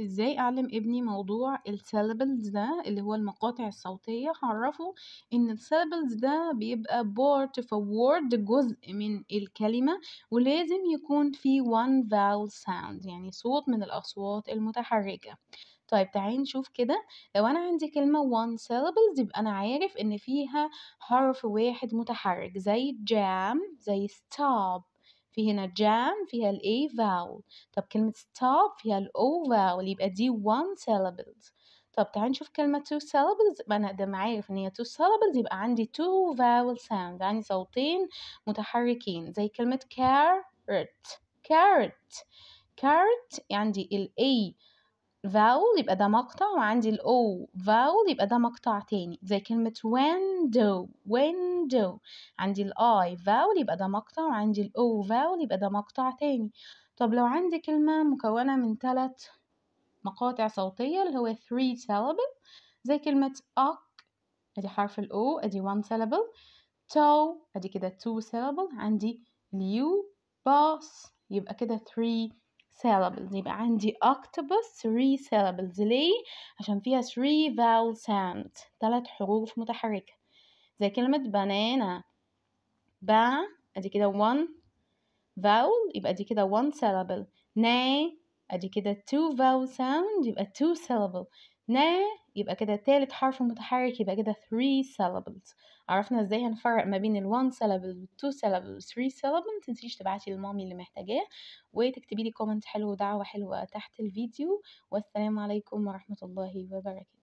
ازاي اعلم ابني موضوع السيلابلز ده اللي هو المقاطع الصوتية هعرفه ان السيلابلز ده بيبقى part of a word جزء من الكلمة ولازم يكون في one vowel sound يعني صوت من الاصوات المتحركة طيب تعالي نشوف كده لو انا عندي كلمة one syllables يبقى انا عارف ان فيها حرف واحد متحرك زي jam زي stop في هنا جام فيها ال A vowel طب كلمة stop فيها ال O vowel يبقى دي one syllables طب تعال نشوف كلمة two syllables يبقى أنا أقدر أعرف إن هي two syllables يبقى عندي two vowel sound يعني صوتين متحركين زي كلمة carrot carrot carrot عندي ال A vowel يبقى ده مقطع وعندي ال O vowel يبقى ده مقطع تاني زي كلمة window window عندي ال I vowel يبقى ده مقطع وعندي ال O vowel يبقى ده مقطع تاني طب لو عندي كلمة مكونة من ثلاث مقاطع صوتية اللي هو three syllable زي كلمة أك أدي حرف ال O أدي one syllable تو أدي كده two syllable عندي اليو boss يبقى كده three syllables يبقى عندي octopus three syllables ليه عشان فيها three vowel sounds ثلاث حروف متحركة زي كلمة banana با ادي كده one vowel يبقى ادي كده one syllable نا ادي كده two vowel sound يبقى two syllable نا يبقى كده تالت حرف متحرك يبقى كده three syllables عرفنا ازاي هنفرق ما بين ال one syllable وال two syllable وال 3 syllable متنسيش تبعتي لمامي اللي محتاجاه وتكتبي لي كومنت حلو ودعوة حلوة تحت الفيديو والسلام عليكم ورحمة الله وبركاته